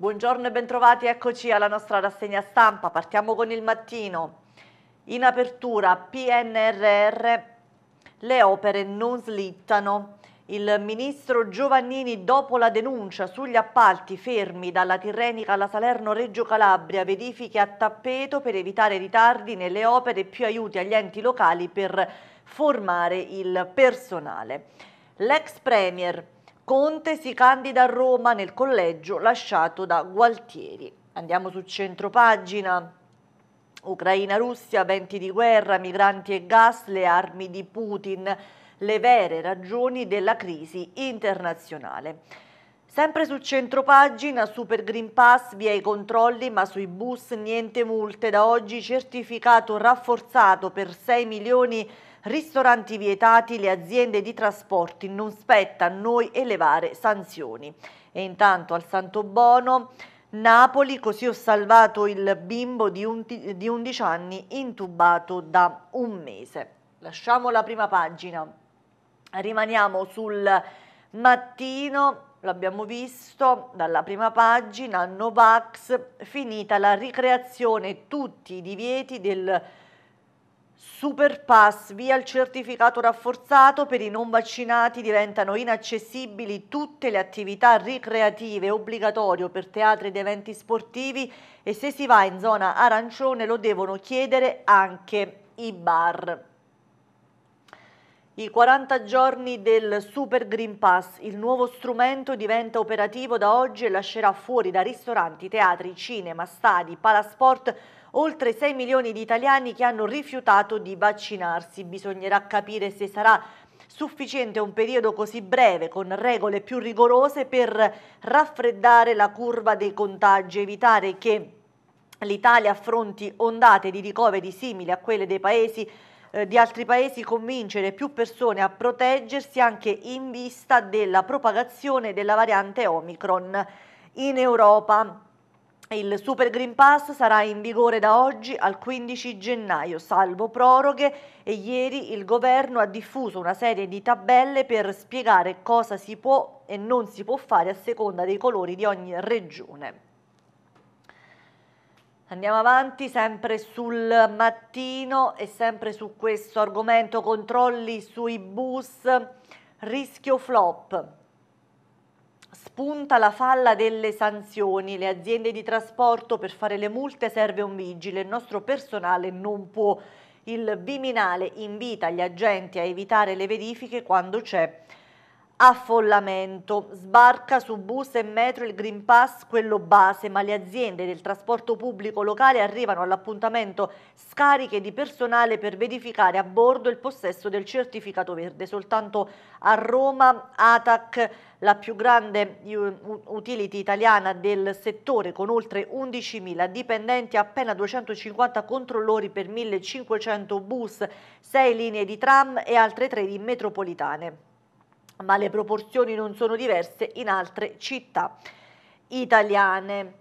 Buongiorno e bentrovati, eccoci alla nostra rassegna stampa. Partiamo con il mattino. In apertura PNRR le opere non slittano. Il ministro Giovannini, dopo la denuncia sugli appalti fermi dalla Tirrenica alla Salerno-Reggio Calabria, verifiche a tappeto per evitare ritardi nelle opere e più aiuti agli enti locali per formare il personale. L'ex premier Conte si candida a Roma nel collegio lasciato da Gualtieri. Andiamo su centro pagina. Ucraina-Russia, venti di guerra, migranti e gas, le armi di Putin, le vere ragioni della crisi internazionale. Sempre su centropagina, Super Green Pass, via i controlli, ma sui bus niente multe. Da oggi certificato rafforzato per 6 milioni ristoranti vietati, le aziende di trasporti, non spetta a noi elevare sanzioni. E intanto al Santo Bono... Napoli, così ho salvato il bimbo di, un, di 11 anni intubato da un mese. Lasciamo la prima pagina, rimaniamo sul mattino, l'abbiamo visto dalla prima pagina, Novax, finita la ricreazione, tutti i divieti del Super Pass, via il certificato rafforzato, per i non vaccinati diventano inaccessibili tutte le attività ricreative, obbligatorio per teatri ed eventi sportivi e se si va in zona arancione lo devono chiedere anche i bar. I 40 giorni del Super Green Pass, il nuovo strumento diventa operativo da oggi e lascerà fuori da ristoranti, teatri, cinema, stadi, palasport, oltre 6 milioni di italiani che hanno rifiutato di vaccinarsi. Bisognerà capire se sarà sufficiente un periodo così breve con regole più rigorose per raffreddare la curva dei contagi, evitare che l'Italia affronti ondate di ricoveri simili a quelle dei paesi eh, di altri paesi convincere più persone a proteggersi anche in vista della propagazione della variante Omicron in Europa. Il Super Green Pass sarà in vigore da oggi al 15 gennaio, salvo proroghe e ieri il governo ha diffuso una serie di tabelle per spiegare cosa si può e non si può fare a seconda dei colori di ogni regione. Andiamo avanti sempre sul mattino e sempre su questo argomento controlli sui bus, rischio flop. Spunta la falla delle sanzioni, le aziende di trasporto per fare le multe serve un vigile, il nostro personale non può. Il Biminale invita gli agenti a evitare le verifiche quando c'è Affollamento. Sbarca su bus e metro il Green Pass, quello base, ma le aziende del trasporto pubblico locale arrivano all'appuntamento scariche di personale per verificare a bordo il possesso del certificato verde. Soltanto a Roma, ATAC, la più grande utility italiana del settore con oltre 11.000 dipendenti, appena 250 controllori per 1.500 bus, 6 linee di tram e altre 3 di metropolitane ma le proporzioni non sono diverse in altre città italiane.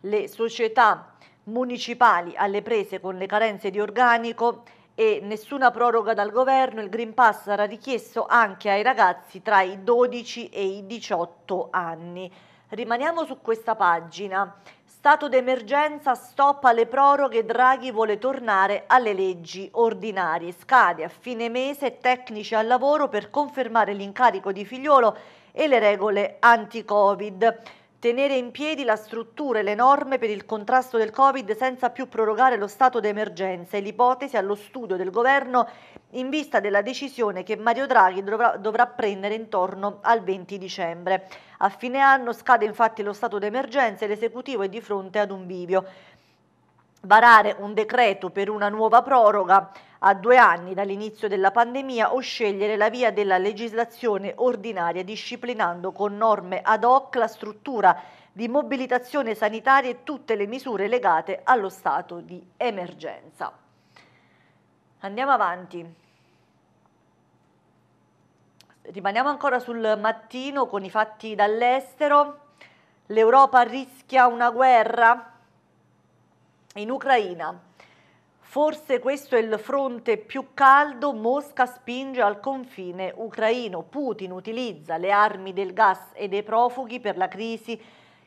Le società municipali alle prese con le carenze di organico e nessuna proroga dal governo, il Green Pass sarà richiesto anche ai ragazzi tra i 12 e i 18 anni. Rimaniamo su questa pagina. Stato d'emergenza, stop alle proroghe, Draghi vuole tornare alle leggi ordinarie. Scade a fine mese tecnici al lavoro per confermare l'incarico di figliolo e le regole anti-Covid. Tenere in piedi la struttura e le norme per il contrasto del Covid senza più prorogare lo stato d'emergenza è l'ipotesi allo studio del governo in vista della decisione che Mario Draghi dovrà, dovrà prendere intorno al 20 dicembre. A fine anno scade infatti lo stato d'emergenza e l'esecutivo è di fronte ad un bivio varare un decreto per una nuova proroga a due anni dall'inizio della pandemia o scegliere la via della legislazione ordinaria disciplinando con norme ad hoc la struttura di mobilitazione sanitaria e tutte le misure legate allo stato di emergenza. Andiamo avanti. Rimaniamo ancora sul mattino con i fatti dall'estero. L'Europa rischia una guerra in Ucraina. Forse questo è il fronte più caldo, Mosca spinge al confine ucraino. Putin utilizza le armi del gas e dei profughi per la crisi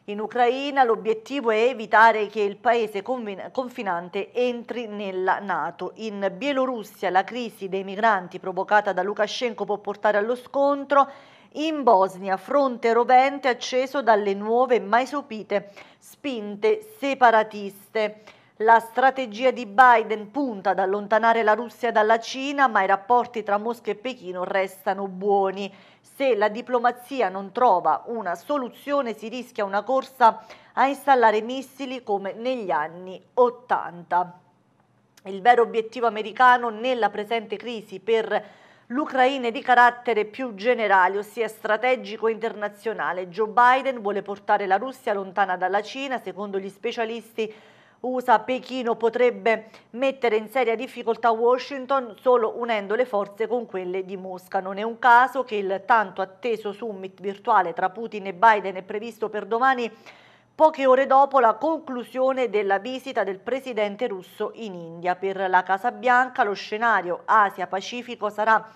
in Ucraina l'obiettivo è evitare che il paese confinante entri nella Nato. In Bielorussia la crisi dei migranti provocata da Lukashenko può portare allo scontro. In Bosnia fronte rovente acceso dalle nuove mai sopite spinte separatiste. La strategia di Biden punta ad allontanare la Russia dalla Cina, ma i rapporti tra Mosca e Pechino restano buoni. Se la diplomazia non trova una soluzione si rischia una corsa a installare missili come negli anni Ottanta. Il vero obiettivo americano nella presente crisi per L'Ucraina è di carattere più generale, ossia strategico internazionale. Joe Biden vuole portare la Russia lontana dalla Cina, secondo gli specialisti USA-Pechino potrebbe mettere in seria difficoltà Washington solo unendo le forze con quelle di Mosca. Non è un caso che il tanto atteso summit virtuale tra Putin e Biden è previsto per domani poche ore dopo la conclusione della visita del presidente russo in India. Per la Casa Bianca lo scenario Asia-Pacifico sarà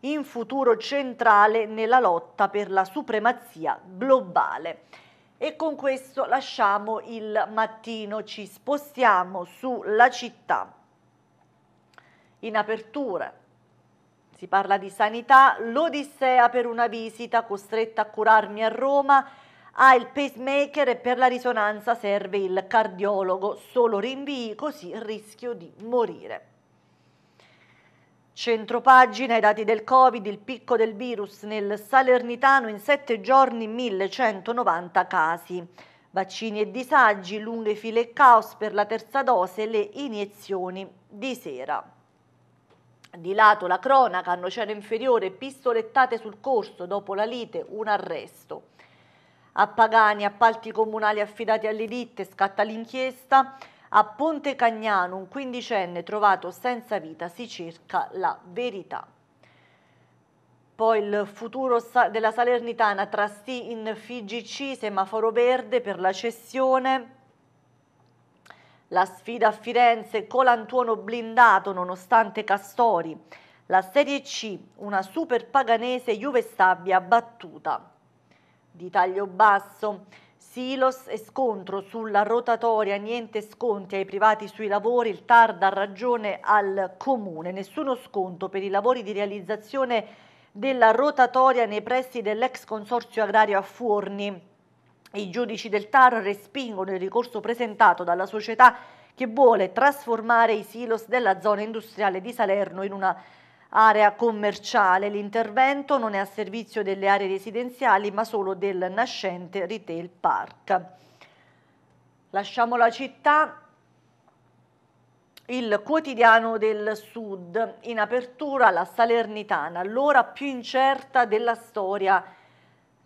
in futuro centrale nella lotta per la supremazia globale e con questo lasciamo il mattino, ci spostiamo sulla città. In apertura si parla di sanità, l'Odissea per una visita costretta a curarmi a Roma, ha ah, il pacemaker e per la risonanza serve il cardiologo, solo rinvii così rischio di morire. Centro pagina, i dati del Covid, il picco del virus nel Salernitano in sette giorni 1190 casi. Vaccini e disagi, lunghe file e caos per la terza dose, le iniezioni di sera. Di lato la cronaca, hanno Annocero inferiore, pistolettate sul corso, dopo la lite un arresto. A Pagani, appalti comunali affidati alle ditte, scatta l'inchiesta. A Ponte Cagnano un quindicenne trovato senza vita si cerca la verità. Poi il futuro della Salernitana, Trasti in FIGC, semaforo verde per la cessione. La sfida a Firenze, Colantuono blindato nonostante Castori. La Serie C, una super paganese Juve Stabia battuta. Di taglio basso, Silos e scontro sulla rotatoria, niente sconti ai privati sui lavori, il TAR dà ragione al comune, nessuno sconto per i lavori di realizzazione della rotatoria nei pressi dell'ex consorzio agrario a Fuorni. I giudici del TAR respingono il ricorso presentato dalla società che vuole trasformare i silos della zona industriale di Salerno in una area commerciale. L'intervento non è a servizio delle aree residenziali ma solo del nascente retail park. Lasciamo la città, il quotidiano del Sud, in apertura la Salernitana, l'ora più incerta della storia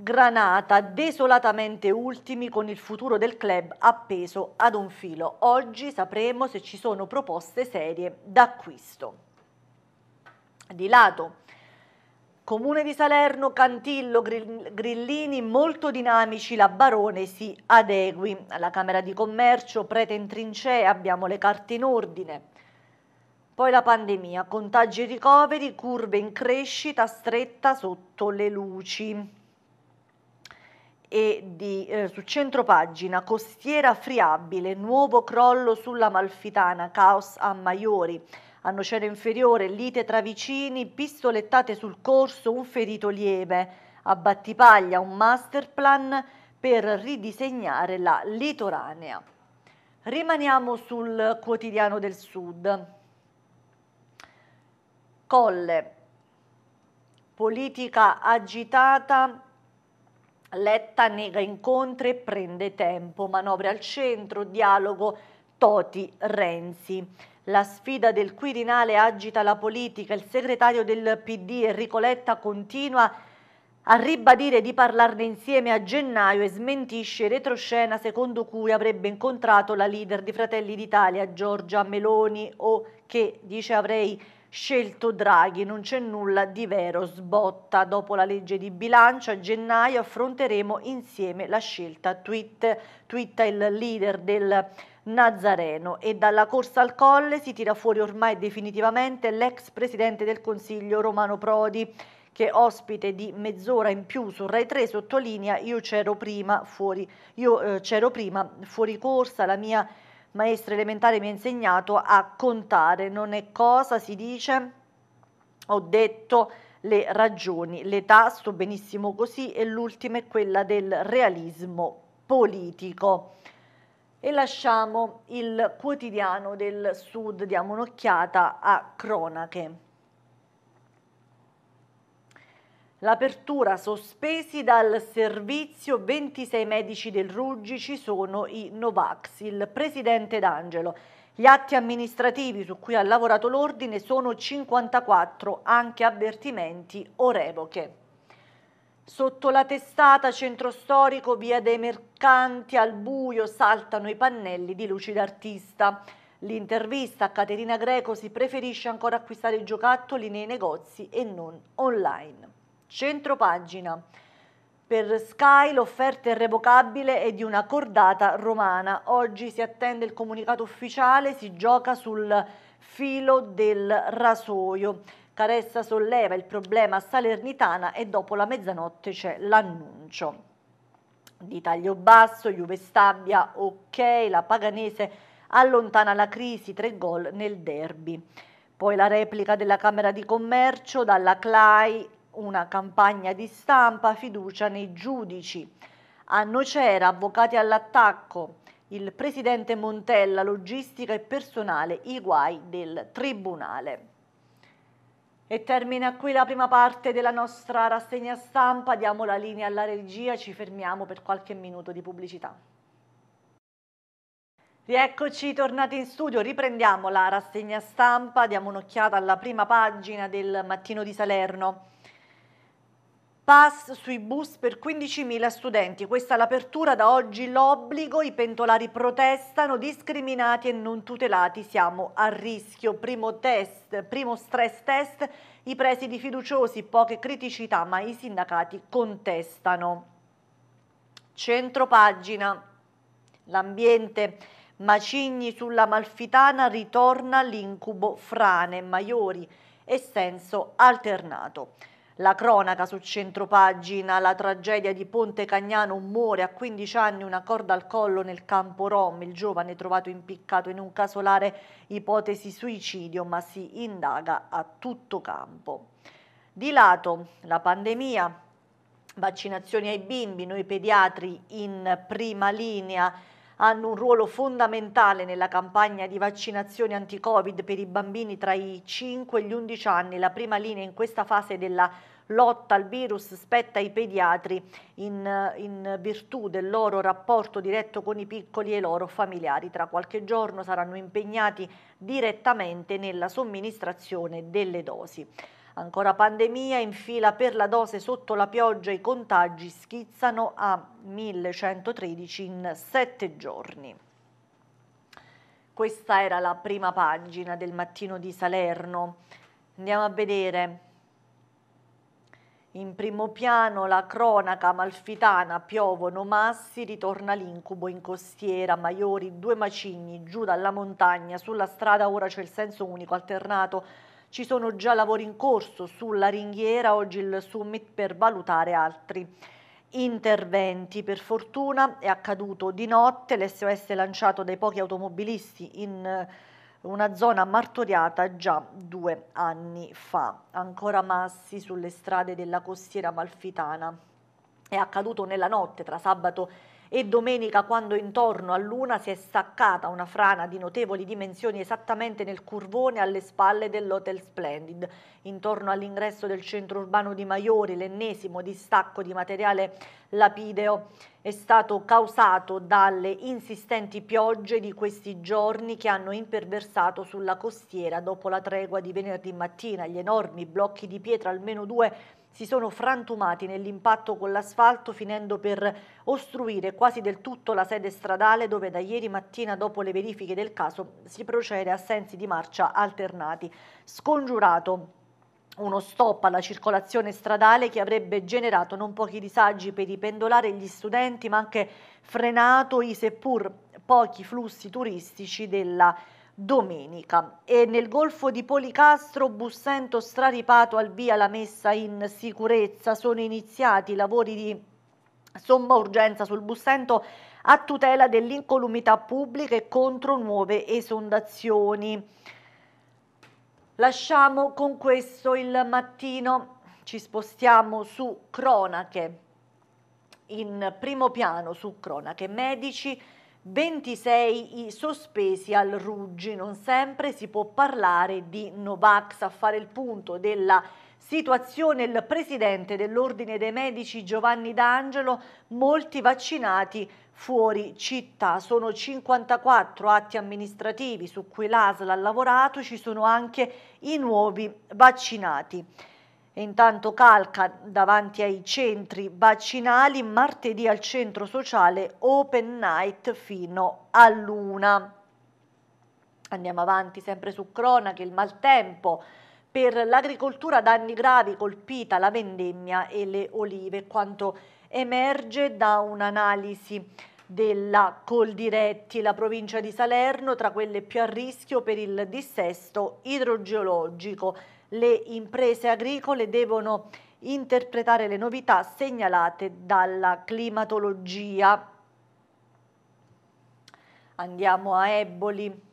Granata, desolatamente ultimi con il futuro del club appeso ad un filo. Oggi sapremo se ci sono proposte serie d'acquisto di lato. Comune di Salerno, Cantillo, Grillini molto dinamici, la Barone si adegui. Alla Camera di Commercio, Prete in trincea, abbiamo le carte in ordine. Poi la pandemia, contagi e ricoveri, curve in crescita stretta sotto le luci. E di, eh, su centropagina, costiera friabile, nuovo crollo sulla Malfitana, caos a Maiori a Nocera Inferiore, lite tra vicini, pistolettate sul corso, un ferito lieve. A Battipaglia un masterplan per ridisegnare la litoranea. Rimaniamo sul quotidiano del Sud. Colle, politica agitata, Letta nega incontri e prende tempo, manovre al centro, dialogo Toti Renzi. La sfida del Quirinale agita la politica. Il segretario del PD Enrico Letta continua a ribadire di parlarne insieme a gennaio e smentisce retroscena secondo cui avrebbe incontrato la leader di Fratelli d'Italia Giorgia Meloni o che dice avrei scelto Draghi, non c'è nulla di vero, sbotta. Dopo la legge di bilancio a gennaio affronteremo insieme la scelta, tweet, twitta il leader del Nazareno e dalla corsa al colle si tira fuori ormai definitivamente l'ex presidente del Consiglio Romano Prodi che ospite di mezz'ora in più su Rai 3 sottolinea io c'ero prima fuori, io, eh, c'ero prima fuori corsa, la mia maestra elementare mi ha insegnato a contare, non è cosa si dice, ho detto le ragioni, l'età sto benissimo così e l'ultima è quella del realismo politico. E lasciamo il quotidiano del sud, diamo un'occhiata a cronache. L'apertura sospesi dal servizio 26 medici del Ruggi ci sono i Novax, il presidente D'Angelo. Gli atti amministrativi su cui ha lavorato l'ordine sono 54, anche avvertimenti o revoche. Sotto la testata centro storico via dei mercanti al buio saltano i pannelli di luci d'artista. L'intervista a Caterina Greco si preferisce ancora acquistare i giocattoli nei negozi e non online. Centro pagina. Per Sky l'offerta irrevocabile è di una cordata romana. Oggi si attende il comunicato ufficiale, si gioca sul filo del rasoio. Caressa solleva il problema salernitana e dopo la mezzanotte c'è l'annuncio. Di taglio basso, Juve Stabia, ok, la Paganese allontana la crisi, tre gol nel derby. Poi la replica della Camera di Commercio, dalla CLAI, una campagna di stampa, fiducia nei giudici. A Nocera, avvocati all'attacco, il presidente Montella, logistica e personale, i guai del Tribunale. E termina qui la prima parte della nostra rassegna stampa, diamo la linea alla regia, ci fermiamo per qualche minuto di pubblicità. Rieccoci tornati in studio, riprendiamo la rassegna stampa, diamo un'occhiata alla prima pagina del Mattino di Salerno. Pass sui bus per 15.000 studenti. Questa è l'apertura da oggi l'obbligo, i pentolari protestano, discriminati e non tutelati, siamo a rischio. Primo test, primo stress test, i presidi fiduciosi, poche criticità, ma i sindacati contestano. Centro pagina, l'ambiente Macigni sulla Malfitana ritorna l'incubo frane, maiori e senso alternato. La cronaca su centropagina, la tragedia di Ponte Cagnano, un muore a 15 anni una corda al collo nel campo Rom, il giovane trovato impiccato in un casolare, ipotesi suicidio, ma si indaga a tutto campo. Di lato la pandemia, vaccinazioni ai bimbi, noi pediatri in prima linea, hanno un ruolo fondamentale nella campagna di vaccinazione anti-Covid per i bambini tra i 5 e gli 11 anni. La prima linea in questa fase della lotta al virus spetta ai pediatri in, in, virtù del loro rapporto diretto con i piccoli e i loro familiari. Tra qualche giorno saranno impegnati direttamente nella somministrazione delle dosi. Ancora pandemia, in fila per la dose sotto la pioggia i contagi schizzano a 1113 in sette giorni. Questa era la prima pagina del mattino di Salerno. Andiamo a vedere in primo piano la cronaca malfitana, piovono massi, ritorna l'incubo in costiera, Maiori, due macigni, giù dalla montagna, sulla strada ora c'è il senso unico alternato ci sono già lavori in corso sulla ringhiera, oggi il summit per valutare altri interventi. Per fortuna è accaduto di notte, l'SOS lanciato dai pochi automobilisti in eh, una zona martoriata già due anni fa. Ancora massi sulle strade della costiera malfitana. È accaduto nella notte tra sabato e e domenica quando intorno a luna si è staccata una frana di notevoli dimensioni esattamente nel curvone alle spalle dell'Hotel Splendid. Intorno all'ingresso del centro urbano di Maiori l'ennesimo distacco di materiale lapideo è stato causato dalle insistenti piogge di questi giorni che hanno imperversato sulla costiera dopo la tregua di venerdì mattina. Gli enormi blocchi di pietra, almeno due si sono frantumati nell'impatto con l'asfalto finendo per ostruire quasi del tutto la sede stradale dove da ieri mattina dopo le verifiche del caso si procede a sensi di marcia alternati. Scongiurato uno stop alla circolazione stradale che avrebbe generato non pochi disagi per i pendolari e gli studenti, ma anche frenato i seppur pochi flussi turistici della città domenica e nel golfo di Policastro Bussento straripato al via la messa in sicurezza sono iniziati i lavori di somma urgenza sul Bussento a tutela dell'incolumità pubblica e contro nuove esondazioni. Lasciamo con questo il mattino, ci spostiamo su cronache, in primo piano su cronache medici, 26 i sospesi al Ruggi, non sempre si può parlare di Novax a fare il punto della situazione il presidente dell'Ordine dei Medici Giovanni D'Angelo, molti vaccinati fuori città. Sono 54 atti amministrativi su cui l'ASL ha lavorato, ci sono anche i nuovi vaccinati. Intanto calca davanti ai centri vaccinali martedì al centro sociale Open Night fino a luna. Andiamo avanti sempre su cronache, il maltempo. Per l'agricoltura danni gravi colpita la vendemmia e le olive, quanto emerge da un'analisi della Coldiretti, la provincia di Salerno tra quelle più a rischio per il dissesto idrogeologico le imprese agricole devono interpretare le novità segnalate dalla climatologia. Andiamo a Eboli.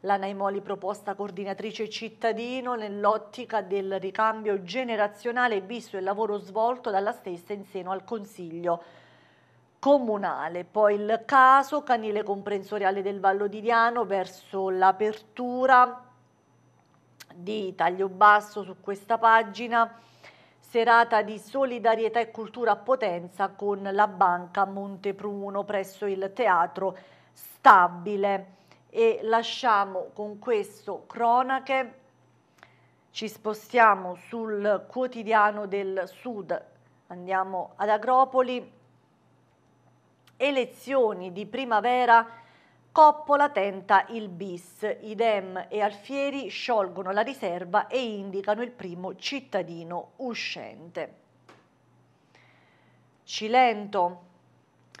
La Naimoli proposta coordinatrice cittadino nell'ottica del ricambio generazionale visto il lavoro svolto dalla stessa in seno al Consiglio comunale. Poi il caso canile comprensoriale del Vallo di Diano verso l'apertura di taglio basso su questa pagina serata di solidarietà e cultura a Potenza con la banca Montepruno presso il teatro Stabile e lasciamo con questo cronache ci spostiamo sul quotidiano del sud andiamo ad Agropoli elezioni di primavera Coppola tenta il bis, Idem e Alfieri sciolgono la riserva e indicano il primo cittadino uscente. Cilento,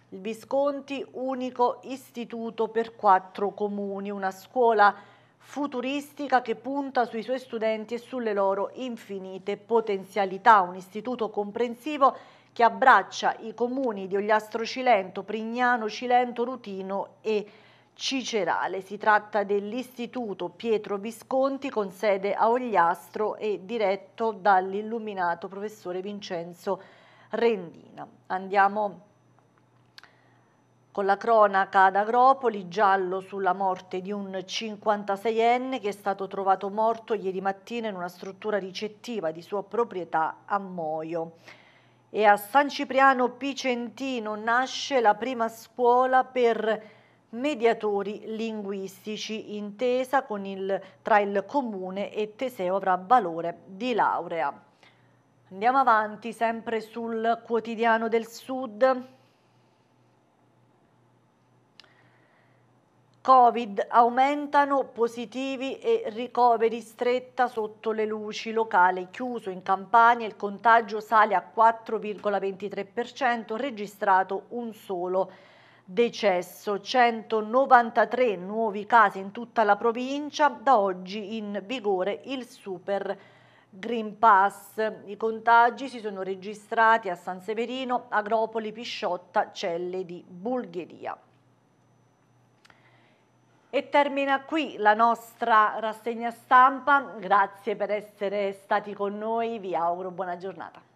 il Visconti unico istituto per quattro comuni, una scuola futuristica che punta sui suoi studenti e sulle loro infinite potenzialità, un istituto comprensivo che abbraccia i comuni di Ogliastro Cilento, Prignano Cilento, Rutino e Cilento Cicerale. Si tratta dell'Istituto Pietro Visconti con sede a Ogliastro e diretto dall'illuminato professore Vincenzo Rendina. Andiamo con la cronaca ad Agropoli, giallo sulla morte di un 56enne che è stato trovato morto ieri mattina in una struttura ricettiva di sua proprietà a Moio. E a San Cipriano Picentino nasce la prima scuola per mediatori linguistici, intesa il, tra il Comune e Teseo avrà valore di laurea. Andiamo avanti sempre sul quotidiano del Sud. Covid aumentano positivi e ricoveri stretta sotto le luci locale chiuso in Campania, il contagio sale a 4,23%, registrato un solo decesso, 193 nuovi casi in tutta la provincia, da oggi in vigore il super Green Pass. I contagi si sono registrati a San Severino, Agropoli, Pisciotta, Celle di Bulgheria. E termina qui la nostra rassegna stampa, grazie per essere stati con noi, vi auguro buona giornata.